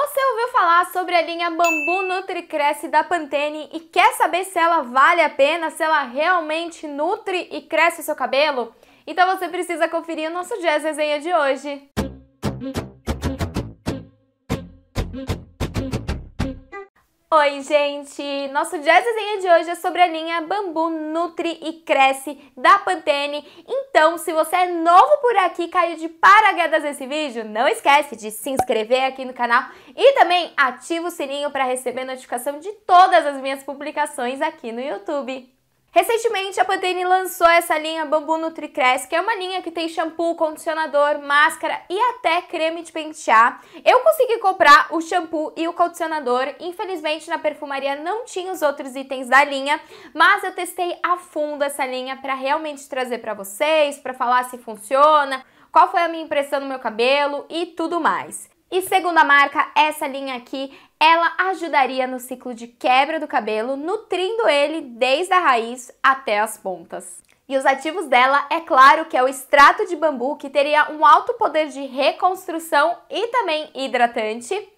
Você ouviu falar sobre a linha Bambu Nutri Cresce da Pantene e quer saber se ela vale a pena, se ela realmente nutre e cresce o seu cabelo? Então você precisa conferir o nosso Jazz Resenha de hoje. Oi, gente! Nosso Jazz de hoje é sobre a linha Bambu Nutri e Cresce da Pantene. Então, se você é novo por aqui e caiu de paraguedas nesse vídeo, não esquece de se inscrever aqui no canal e também ativa o sininho para receber notificação de todas as minhas publicações aqui no YouTube. Recentemente, a Pantene lançou essa linha Bambu NutriCress, que é uma linha que tem shampoo, condicionador, máscara e até creme de pentear. Eu consegui comprar o shampoo e o condicionador. Infelizmente, na perfumaria não tinha os outros itens da linha, mas eu testei a fundo essa linha para realmente trazer para vocês, para falar se funciona, qual foi a minha impressão no meu cabelo e tudo mais. E segundo a marca, essa linha aqui, ela ajudaria no ciclo de quebra do cabelo, nutrindo ele desde a raiz até as pontas. E os ativos dela, é claro que é o extrato de bambu, que teria um alto poder de reconstrução e também hidratante.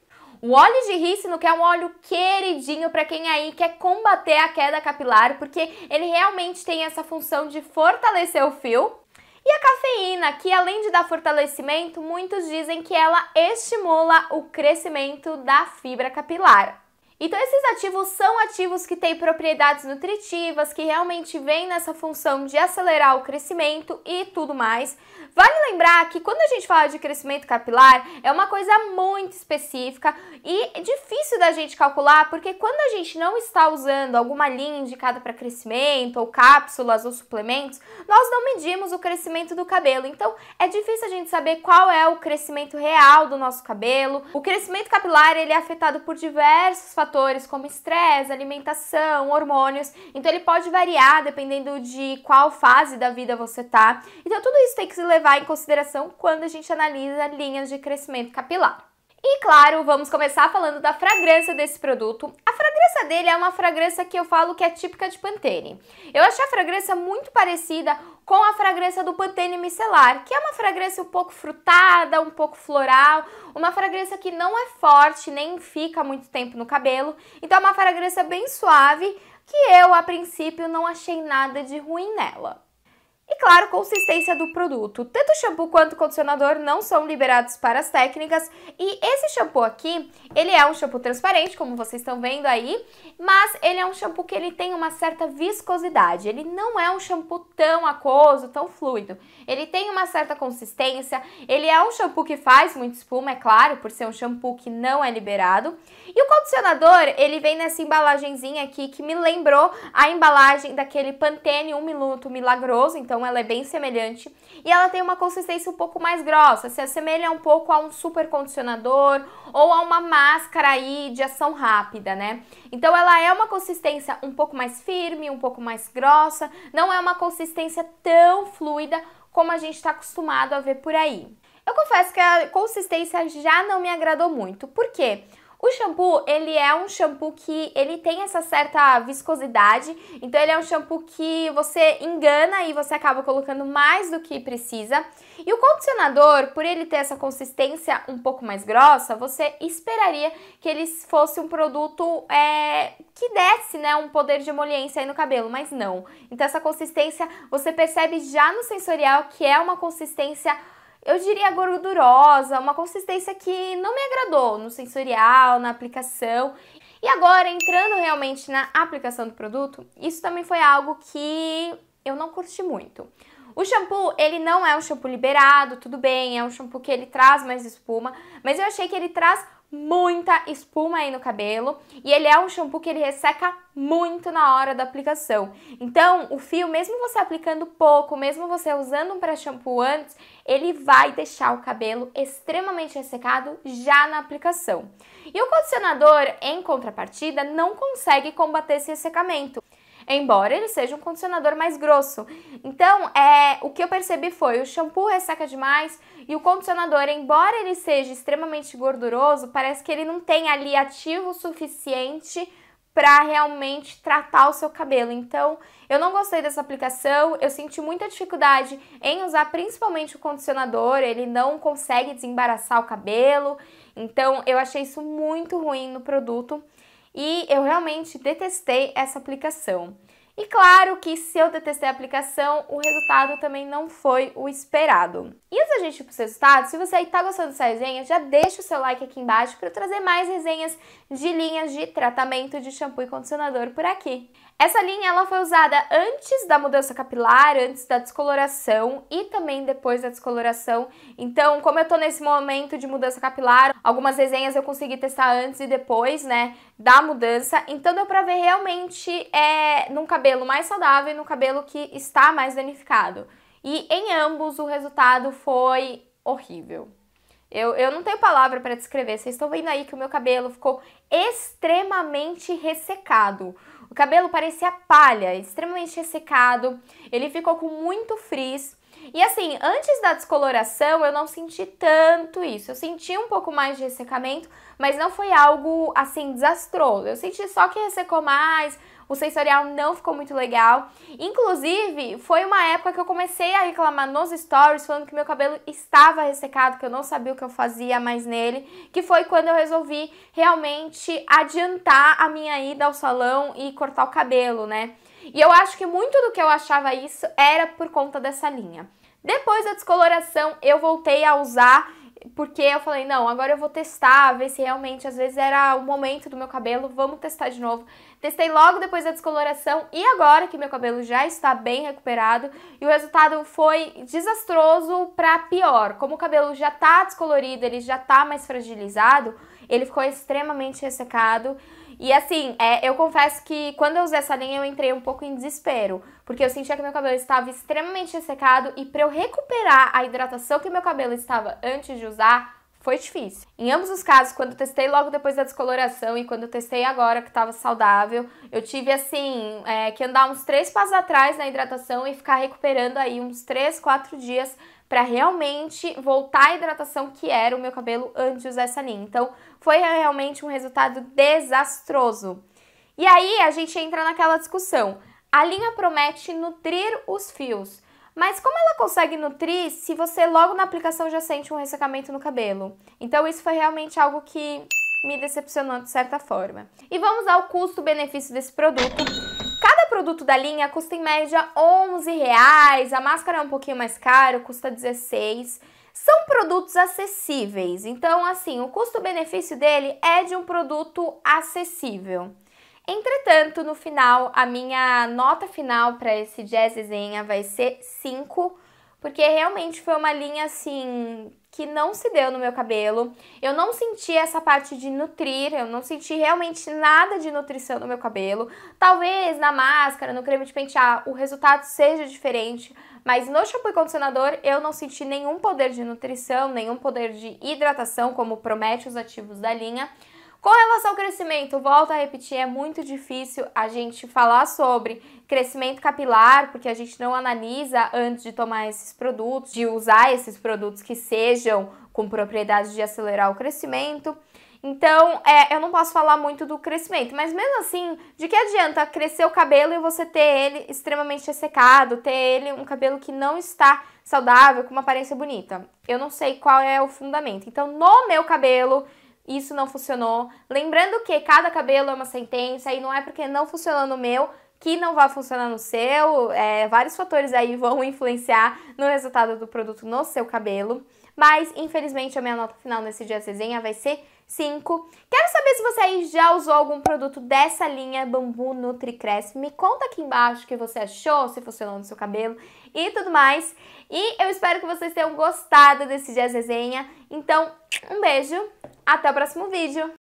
O óleo de rícino, que é um óleo queridinho para quem aí quer combater a queda capilar, porque ele realmente tem essa função de fortalecer o fio. E a cafeína, que além de dar fortalecimento, muitos dizem que ela estimula o crescimento da fibra capilar. Então esses ativos são ativos que têm propriedades nutritivas, que realmente vêm nessa função de acelerar o crescimento e tudo mais. Vale lembrar que quando a gente fala de crescimento capilar, é uma coisa muito específica e difícil da gente calcular, porque quando a gente não está usando alguma linha indicada para crescimento, ou cápsulas, ou suplementos, nós não medimos o crescimento do cabelo. Então, é difícil a gente saber qual é o crescimento real do nosso cabelo. O crescimento capilar, ele é afetado por diversos fatores, como estresse, alimentação, hormônios. Então, ele pode variar dependendo de qual fase da vida você tá. Então, tudo isso tem que se levar levar em consideração quando a gente analisa linhas de crescimento capilar. E claro, vamos começar falando da fragrância desse produto. A fragrância dele é uma fragrância que eu falo que é típica de Pantene. Eu achei a fragrância muito parecida com a fragrância do Pantene Micelar, que é uma fragrância um pouco frutada, um pouco floral, uma fragrância que não é forte, nem fica muito tempo no cabelo. Então é uma fragrância bem suave, que eu a princípio não achei nada de ruim nela. E claro, consistência do produto. Tanto o shampoo quanto o condicionador não são liberados para as técnicas. E esse shampoo aqui, ele é um shampoo transparente, como vocês estão vendo aí, mas ele é um shampoo que ele tem uma certa viscosidade. Ele não é um shampoo tão aquoso, tão fluido. Ele tem uma certa consistência, ele é um shampoo que faz muita espuma, é claro, por ser um shampoo que não é liberado. E o condicionador, ele vem nessa embalagenzinha aqui que me lembrou a embalagem daquele Pantene 1 um minuto milagroso, então então ela é bem semelhante. E ela tem uma consistência um pouco mais grossa, se assemelha um pouco a um super condicionador ou a uma máscara aí de ação rápida, né? Então ela é uma consistência um pouco mais firme, um pouco mais grossa, não é uma consistência tão fluida como a gente está acostumado a ver por aí. Eu confesso que a consistência já não me agradou muito. Por quê? O shampoo, ele é um shampoo que ele tem essa certa viscosidade, então ele é um shampoo que você engana e você acaba colocando mais do que precisa. E o condicionador, por ele ter essa consistência um pouco mais grossa, você esperaria que ele fosse um produto é, que desse né, um poder de emoliência aí no cabelo, mas não. Então essa consistência você percebe já no sensorial que é uma consistência eu diria gordurosa, uma consistência que não me agradou no sensorial, na aplicação. E agora, entrando realmente na aplicação do produto, isso também foi algo que eu não curti muito. O shampoo, ele não é um shampoo liberado, tudo bem, é um shampoo que ele traz mais espuma, mas eu achei que ele traz muita espuma aí no cabelo e ele é um shampoo que ele resseca muito na hora da aplicação. Então, o fio, mesmo você aplicando pouco, mesmo você usando um pré-shampoo antes, ele vai deixar o cabelo extremamente ressecado já na aplicação. E o condicionador, em contrapartida, não consegue combater esse ressecamento embora ele seja um condicionador mais grosso. Então, é, o que eu percebi foi o shampoo resseca demais e o condicionador, embora ele seja extremamente gorduroso, parece que ele não tem ali ativo suficiente para realmente tratar o seu cabelo. Então, eu não gostei dessa aplicação, eu senti muita dificuldade em usar principalmente o condicionador, ele não consegue desembaraçar o cabelo. Então, eu achei isso muito ruim no produto e eu realmente detestei essa aplicação. E claro que se eu detestei a aplicação, o resultado também não foi o esperado. E antes da gente ir os resultados, se você aí tá gostando dessa resenha, já deixa o seu like aqui embaixo para eu trazer mais resenhas de linhas de tratamento de shampoo e condicionador por aqui. Essa linha ela foi usada antes da mudança capilar, antes da descoloração e também depois da descoloração. Então, como eu tô nesse momento de mudança capilar, algumas resenhas eu consegui testar antes e depois, né, da mudança. Então, deu pra ver realmente é, num cabelo mais saudável e num cabelo que está mais danificado. E em ambos o resultado foi horrível. Eu, eu não tenho palavra para descrever. Vocês estão vendo aí que o meu cabelo ficou extremamente ressecado. O cabelo parecia palha, extremamente ressecado. Ele ficou com muito frizz. E assim, antes da descoloração, eu não senti tanto isso. Eu senti um pouco mais de ressecamento, mas não foi algo assim desastroso. Eu senti só que ressecou mais, o sensorial não ficou muito legal. Inclusive, foi uma época que eu comecei a reclamar nos stories, falando que meu cabelo estava ressecado, que eu não sabia o que eu fazia mais nele, que foi quando eu resolvi realmente adiantar a minha ida ao salão e cortar o cabelo, né? E eu acho que muito do que eu achava isso era por conta dessa linha. Depois da descoloração, eu voltei a usar porque eu falei, não, agora eu vou testar, ver se realmente, às vezes era o momento do meu cabelo, vamos testar de novo. Testei logo depois da descoloração e agora que meu cabelo já está bem recuperado e o resultado foi desastroso para pior. Como o cabelo já tá descolorido, ele já tá mais fragilizado, ele ficou extremamente ressecado. E assim, é, eu confesso que quando eu usei essa linha eu entrei um pouco em desespero, porque eu sentia que meu cabelo estava extremamente ressecado e para eu recuperar a hidratação que meu cabelo estava antes de usar, foi difícil. Em ambos os casos, quando eu testei logo depois da descoloração e quando eu testei agora que estava saudável, eu tive assim é, que andar uns três passos atrás na hidratação e ficar recuperando aí uns três, quatro dias para realmente voltar à hidratação que era o meu cabelo antes de usar essa linha. Então, foi realmente um resultado desastroso. E aí a gente entra naquela discussão. A linha promete nutrir os fios, mas como ela consegue nutrir se você logo na aplicação já sente um ressecamento no cabelo? Então isso foi realmente algo que me decepcionou de certa forma. E vamos ao custo-benefício desse produto produto da linha custa em média 11 reais, a máscara é um pouquinho mais caro, custa 16. São produtos acessíveis, então assim, o custo-benefício dele é de um produto acessível. Entretanto, no final, a minha nota final para esse jazzinha vai ser 5 porque realmente foi uma linha assim que não se deu no meu cabelo. Eu não senti essa parte de nutrir, eu não senti realmente nada de nutrição no meu cabelo. Talvez na máscara, no creme de pentear, o resultado seja diferente, mas no shampoo e condicionador eu não senti nenhum poder de nutrição, nenhum poder de hidratação, como promete os ativos da linha. Com relação ao crescimento, volto a repetir, é muito difícil a gente falar sobre crescimento capilar, porque a gente não analisa antes de tomar esses produtos, de usar esses produtos que sejam com propriedade de acelerar o crescimento. Então, é, eu não posso falar muito do crescimento, mas mesmo assim, de que adianta crescer o cabelo e você ter ele extremamente ressecado, ter ele um cabelo que não está saudável, com uma aparência bonita? Eu não sei qual é o fundamento. Então, no meu cabelo, isso não funcionou. Lembrando que cada cabelo é uma sentença e não é porque não funcionou no meu que não vai funcionar no seu. É, vários fatores aí vão influenciar no resultado do produto no seu cabelo. Mas, infelizmente, a minha nota final nesse dia de resenha vai ser 5. Que saber se você aí já usou algum produto dessa linha Bambu NutriCresce. Me conta aqui embaixo o que você achou, se funcionou no seu cabelo e tudo mais. E eu espero que vocês tenham gostado desse Jazz Resenha. Então, um beijo, até o próximo vídeo.